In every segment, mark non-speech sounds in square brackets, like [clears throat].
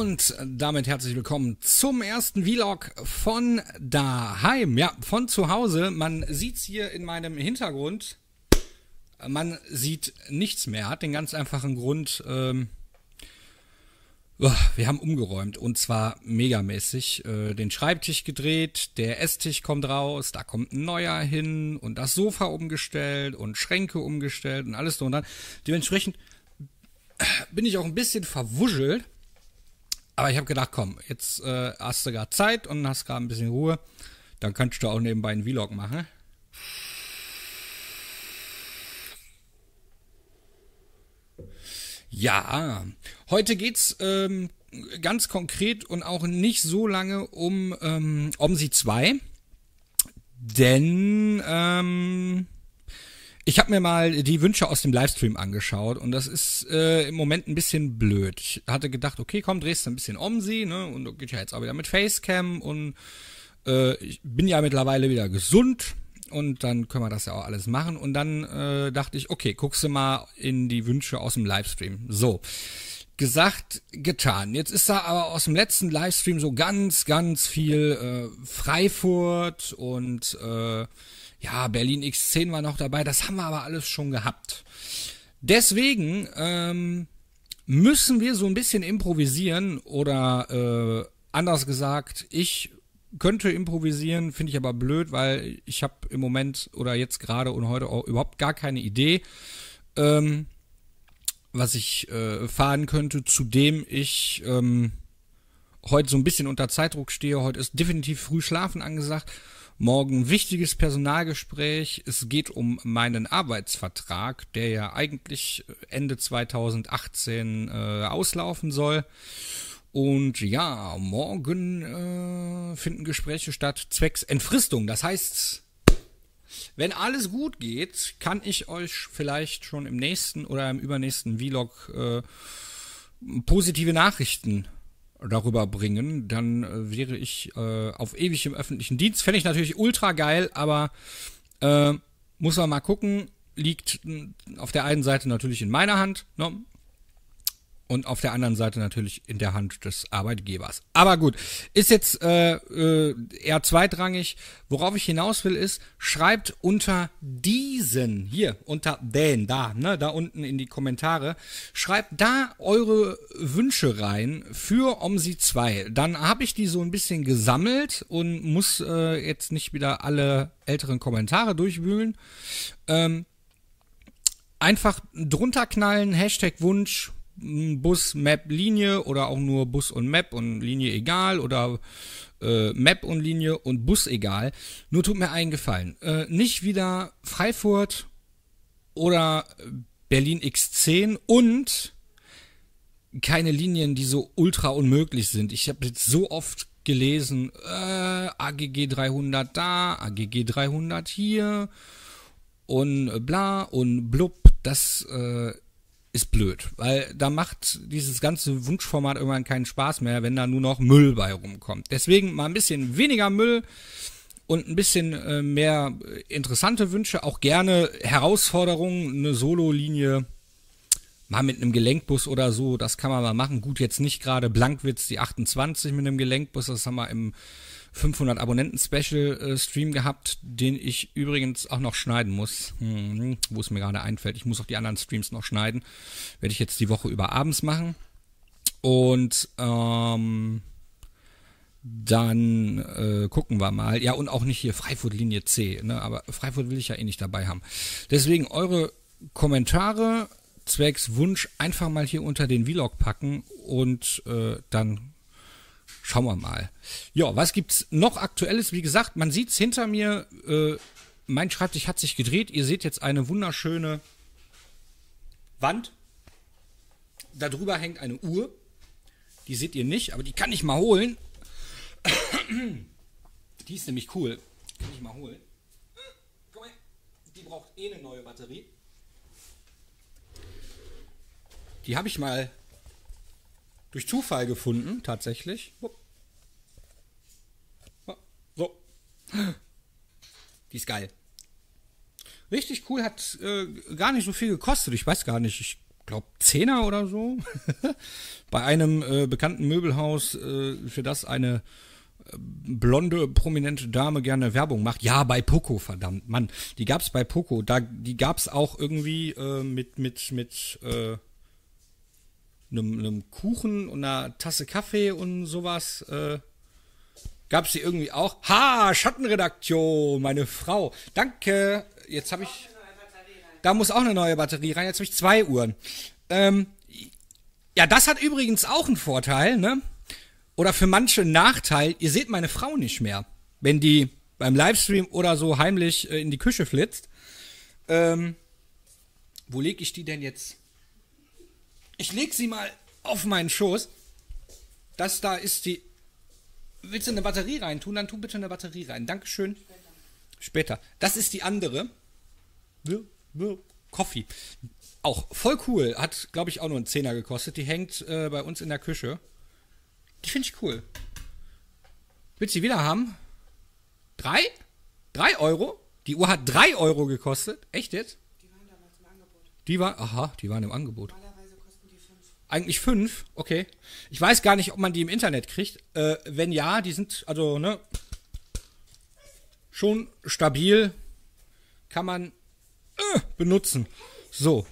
und damit herzlich willkommen zum ersten Vlog von daheim, ja, von zu Hause. Man sieht es hier in meinem Hintergrund. Man sieht nichts mehr, hat den ganz einfachen Grund, ähm, oh, wir haben umgeräumt und zwar megamäßig. Äh, den Schreibtisch gedreht, der Esstisch kommt raus, da kommt ein neuer hin und das Sofa umgestellt und Schränke umgestellt und alles so und dann. Dementsprechend bin ich auch ein bisschen verwuschelt. Aber ich habe gedacht, komm, jetzt äh, hast du gerade Zeit und hast gerade ein bisschen Ruhe. Dann kannst du auch nebenbei einen Vlog machen. Ja, heute geht's ähm, ganz konkret und auch nicht so lange um ähm, OMSI 2. Denn ähm, ich habe mir mal die Wünsche aus dem Livestream angeschaut und das ist äh, im Moment ein bisschen blöd. Ich hatte gedacht, okay, komm, drehst du ein bisschen um sie, ne? Und geht ja jetzt auch wieder mit Facecam und äh, ich bin ja mittlerweile wieder gesund und dann können wir das ja auch alles machen. Und dann äh, dachte ich, okay, guckst du mal in die Wünsche aus dem Livestream. So. Gesagt, getan. Jetzt ist da aber aus dem letzten Livestream so ganz, ganz viel äh, Freifurt und äh, ja, Berlin X10 war noch dabei, das haben wir aber alles schon gehabt. Deswegen ähm, müssen wir so ein bisschen improvisieren oder äh, anders gesagt, ich könnte improvisieren, finde ich aber blöd, weil ich habe im Moment oder jetzt gerade und heute auch überhaupt gar keine Idee, ähm, was ich äh, fahren könnte, zudem ich ähm, heute so ein bisschen unter Zeitdruck stehe. Heute ist definitiv früh schlafen angesagt morgen ein wichtiges Personalgespräch. Es geht um meinen Arbeitsvertrag, der ja eigentlich äh, Ende 2018 äh, auslaufen soll. Und ja, morgen äh, finden Gespräche statt, zwecks Entfristung. Das heißt, wenn alles gut geht, kann ich euch vielleicht schon im nächsten oder im übernächsten Vlog äh, positive Nachrichten darüber bringen, dann äh, wäre ich äh, auf ewig im öffentlichen Dienst. Fände ich natürlich ultra geil, aber äh, muss man mal gucken. Liegt hm, auf der einen Seite natürlich in meiner Hand, ne? und auf der anderen Seite natürlich in der Hand des Arbeitgebers. Aber gut, ist jetzt äh, äh, eher zweitrangig. Worauf ich hinaus will ist, schreibt unter diesen, hier, unter den, da, ne, da unten in die Kommentare, schreibt da eure Wünsche rein für OMSI 2. Dann habe ich die so ein bisschen gesammelt und muss äh, jetzt nicht wieder alle älteren Kommentare durchwühlen. Ähm, einfach drunter knallen, Hashtag Wunsch, Bus, Map, Linie oder auch nur Bus und Map und Linie egal oder äh, Map und Linie und Bus egal. Nur tut mir einen Gefallen. Äh, nicht wieder Freifurt oder Berlin X10 und keine Linien, die so ultra unmöglich sind. Ich habe jetzt so oft gelesen, äh, AGG 300 da, AGG 300 hier und bla und blub. Das äh, ist blöd, weil da macht dieses ganze Wunschformat irgendwann keinen Spaß mehr, wenn da nur noch Müll bei rumkommt. Deswegen mal ein bisschen weniger Müll und ein bisschen äh, mehr äh, interessante Wünsche, auch gerne Herausforderungen, eine Solo-Linie mal mit einem Gelenkbus oder so, das kann man mal machen. Gut, jetzt nicht gerade Blankwitz die 28 mit einem Gelenkbus, das haben wir im 500 Abonnenten Special äh, Stream gehabt, den ich übrigens auch noch schneiden muss, hm, wo es mir gerade einfällt. Ich muss auch die anderen Streams noch schneiden, werde ich jetzt die Woche über abends machen. Und ähm, dann äh, gucken wir mal. Ja, und auch nicht hier Freifurt Linie C, ne? aber Freifurt will ich ja eh nicht dabei haben. Deswegen eure Kommentare, Zwecks Wunsch einfach mal hier unter den Vlog packen und äh, dann schauen wir mal. Ja, was gibt's noch Aktuelles? Wie gesagt, man sieht's hinter mir. Äh, mein Schreibtisch hat sich gedreht. Ihr seht jetzt eine wunderschöne Wand. Darüber hängt eine Uhr. Die seht ihr nicht, aber die kann ich mal holen. [clears throat] die ist nämlich cool. Kann ich mal holen. Die braucht eh eine neue Batterie. Die habe ich mal durch Zufall gefunden, tatsächlich. Ah, so. Die ist geil. Richtig cool, hat äh, gar nicht so viel gekostet. Ich weiß gar nicht, ich glaube Zehner oder so. [laughs] Bei einem äh, bekannten Möbelhaus, äh, für das eine äh, blonde, prominente Dame gerne Werbung macht. Ja, bei Poco, verdammt, Mann. Die gab es bei Poco. Da, die es auch irgendwie äh, mit, mit, mit, äh, einem, einem Kuchen und einer Tasse Kaffee und sowas. Äh, Gab es die irgendwie auch? Ha, Schattenredaktion, meine Frau. Danke. Jetzt habe ich. Da muss auch eine neue Batterie rein. Jetzt habe ich zwei Uhren. Ähm, ja, das hat übrigens auch einen Vorteil, ne? Oder für manche einen Nachteil. Ihr seht meine Frau nicht mehr, wenn die beim Livestream oder so heimlich äh, in die Küche flitzt. Ähm, wo lege ich die denn jetzt? Ich leg sie mal auf meinen Schoß. Das da ist die. Willst du eine Batterie reintun? Dann tu bitte eine Batterie rein. Dankeschön. Später. Das ist die andere. Coffee. Auch voll cool. Hat, glaube ich, auch nur einen Zehner gekostet. Die hängt äh, bei uns in der Küche. Die finde ich cool. Willst du die wieder haben? Drei? Drei Euro? Die Uhr hat drei Euro gekostet. Echt jetzt? Die waren damals im Angebot. Die waren, aha, die waren im Angebot. Eigentlich fünf, okay. Ich weiß gar nicht, ob man die im Internet kriegt. Äh, wenn ja, die sind, also, ne, schon stabil. Kann man äh, benutzen. So.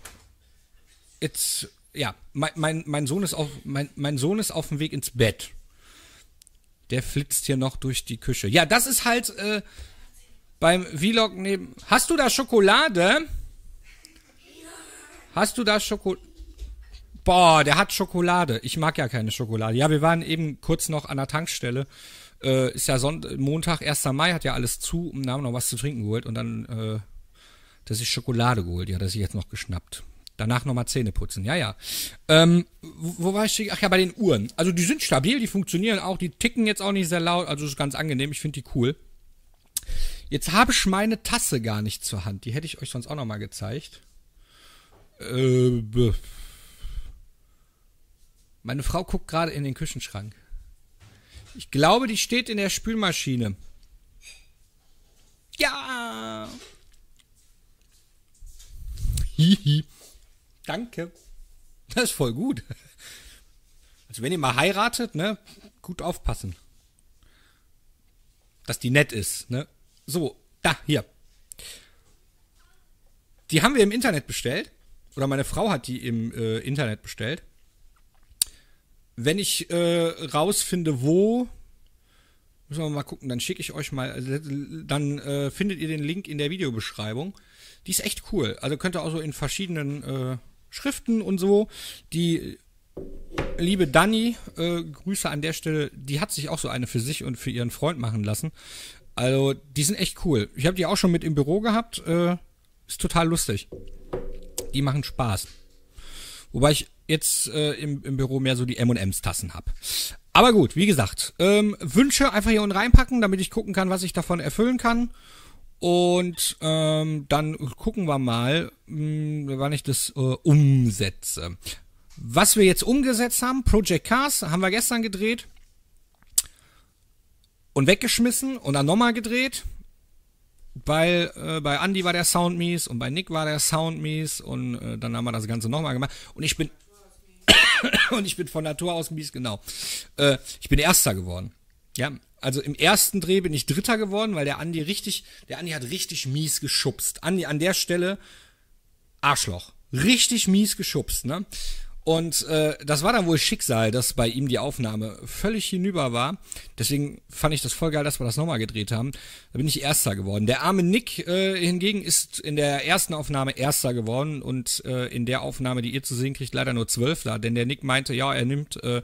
Jetzt, ja, mein, mein, mein, Sohn ist auf, mein, mein Sohn ist auf dem Weg ins Bett. Der flitzt hier noch durch die Küche. Ja, das ist halt äh, beim Vlog neben. Hast du da Schokolade? Hast du da Schokolade? boah, der hat Schokolade. Ich mag ja keine Schokolade. Ja, wir waren eben kurz noch an der Tankstelle. Äh, ist ja Sonntag, Montag, 1. Mai, hat ja alles zu und haben noch was zu trinken geholt und dann, äh, dass ich Schokolade geholt, ja, das ich jetzt noch geschnappt. Danach nochmal Zähne putzen, ja, ja. Ähm, wo, wo war ich? Ach ja, bei den Uhren. Also die sind stabil, die funktionieren auch, die ticken jetzt auch nicht sehr laut, also ist ganz angenehm, ich finde die cool. Jetzt habe ich meine Tasse gar nicht zur Hand, die hätte ich euch sonst auch nochmal gezeigt. Äh, meine Frau guckt gerade in den Küchenschrank. Ich glaube, die steht in der Spülmaschine. Ja! Hihi. Danke. Das ist voll gut. Also wenn ihr mal heiratet, ne, gut aufpassen. Dass die nett ist, ne? So, da, hier. Die haben wir im Internet bestellt. Oder meine Frau hat die im äh, Internet bestellt. Wenn ich äh, rausfinde, wo, müssen wir mal gucken, dann schicke ich euch mal, also, dann äh, findet ihr den Link in der Videobeschreibung. Die ist echt cool. Also könnt ihr auch so in verschiedenen äh, Schriften und so. Die liebe Dani, äh, Grüße an der Stelle, die hat sich auch so eine für sich und für ihren Freund machen lassen. Also, die sind echt cool. Ich habe die auch schon mit im Büro gehabt. Äh, ist total lustig. Die machen Spaß. Wobei ich jetzt äh, im, im Büro mehr so die M&M's-Tassen hab. Aber gut, wie gesagt, ähm, Wünsche einfach hier unten reinpacken, damit ich gucken kann, was ich davon erfüllen kann. Und ähm, dann gucken wir mal, mh, hm, wann ich das äh, umsetze. Was wir jetzt umgesetzt haben, Project Cars, haben wir gestern gedreht und weggeschmissen und dann nochmal gedreht. Weil äh, bei Andy war der Sound mies und bei Nick war der Sound mies und äh, dann haben wir das Ganze nochmal gemacht. Und ich bin [coughs] und ich bin von Natur aus mies genau. Äh, ich bin Erster geworden. Ja, also im ersten Dreh bin ich Dritter geworden, weil der Andi richtig, der Andi hat richtig mies geschubst. Andi an der Stelle Arschloch. Richtig mies geschubst, ne? Und äh, das war dann wohl Schicksal, dass bei ihm die Aufnahme völlig hinüber war. Deswegen fand ich das voll geil, dass wir das nochmal gedreht haben. Da bin ich Erster geworden. Der arme Nick äh, hingegen ist in der ersten Aufnahme Erster geworden und äh, in der Aufnahme, die ihr zu sehen kriegt, leider nur Zwölfter. Denn der Nick meinte, ja, er nimmt äh,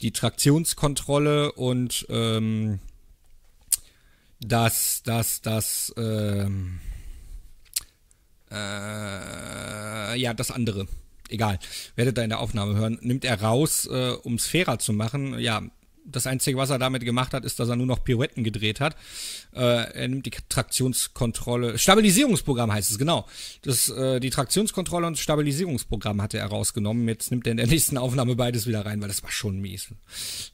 die Traktionskontrolle und ähm, das, das, das, ähm, äh, ja, das andere egal, werdet ihr in der Aufnahme hören, nimmt er raus, äh, um es fairer zu machen. Ja, das Einzige, was er damit gemacht hat, ist, dass er nur noch Pirouetten gedreht hat. Äh, er nimmt die Traktionskontrolle, Stabilisierungsprogramm heißt es, genau. Das, äh, die Traktionskontrolle und Stabilisierungsprogramm hatte er rausgenommen. Jetzt nimmt er in der [laughs] nächsten Aufnahme beides wieder rein, weil das war schon mies.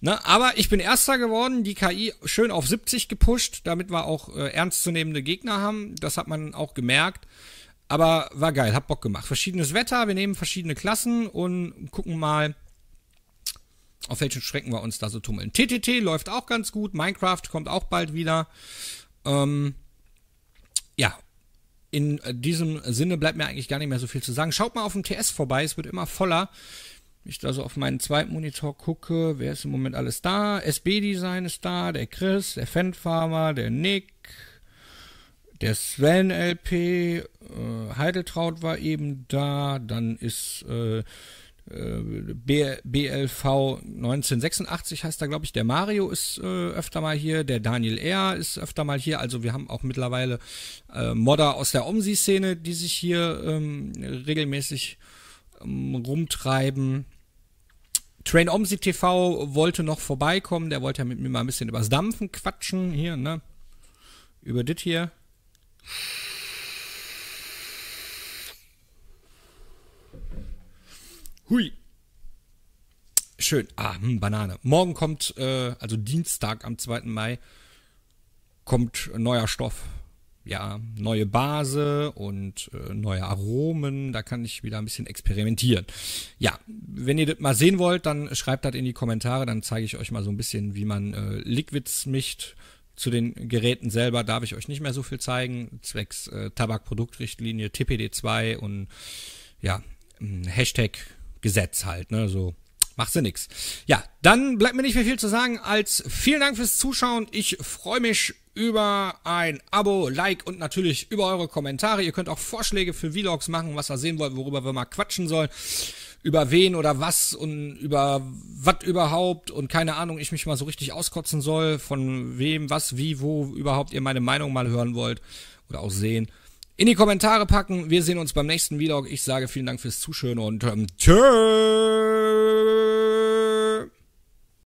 Na, ne? aber ich bin Erster geworden, die KI schön auf 70 gepusht, damit wir auch äh, ernstzunehmende Gegner haben. Das hat man auch gemerkt. Aber war geil, hab Bock gemacht. Verschiedenes Wetter, wir nehmen verschiedene Klassen und gucken mal, auf welchen Schrecken wir uns da so tummeln. TTT läuft auch ganz gut, Minecraft kommt auch bald wieder. Ähm, ja, in diesem Sinne bleibt mir eigentlich gar nicht mehr so viel zu sagen. Schaut mal auf dem TS vorbei, es wird immer voller. Ich da so auf meinen zweiten Monitor gucke, wer ist im Moment alles da? SB Design ist da, der Chris, der Fanfarmer, der Nick, der Sven LP, äh, Heideltraut war eben da, dann ist äh, äh B, BLV 1986 heißt da, glaube ich. Der Mario ist äh, öfter mal hier, der Daniel R. ist öfter mal hier. Also wir haben auch mittlerweile äh, Modder aus der Omsi-Szene, die sich hier ähm, regelmäßig ähm, rumtreiben. Train Omsi TV wollte noch vorbeikommen, der wollte ja mit mir mal ein bisschen übers Dampfen quatschen hier, ne? Über das hier. Hui. Schön. Ah, hm, Banane. Morgen kommt, äh, also Dienstag am 2. Mai, kommt neuer Stoff. Ja, neue Base und äh, neue Aromen. Da kann ich wieder ein bisschen experimentieren. Ja, wenn ihr das mal sehen wollt, dann schreibt das in die Kommentare. Dann zeige ich euch mal so ein bisschen, wie man äh, Liquids mischt. Zu den Geräten selber darf ich euch nicht mehr so viel zeigen, zwecks äh, Tabakproduktrichtlinie TPD2 und ja, hm, Hashtag Gesetz halt, ne, so macht sie nix. Ja, dann bleibt mir nicht mehr viel zu sagen als vielen Dank fürs Zuschauen. Ich freue mich über ein Abo, Like und natürlich über eure Kommentare. Ihr könnt auch Vorschläge für Vlogs machen, was ihr sehen wollt, worüber wir mal quatschen sollen über wen oder was und über was überhaupt und keine Ahnung, ich mich mal so richtig auskotzen soll, von wem, was, wie, wo überhaupt ihr meine Meinung mal hören wollt oder auch sehen. In die Kommentare packen. Wir sehen uns beim nächsten Vlog. Ich sage vielen Dank fürs Zuschauen und ähm, tschüss.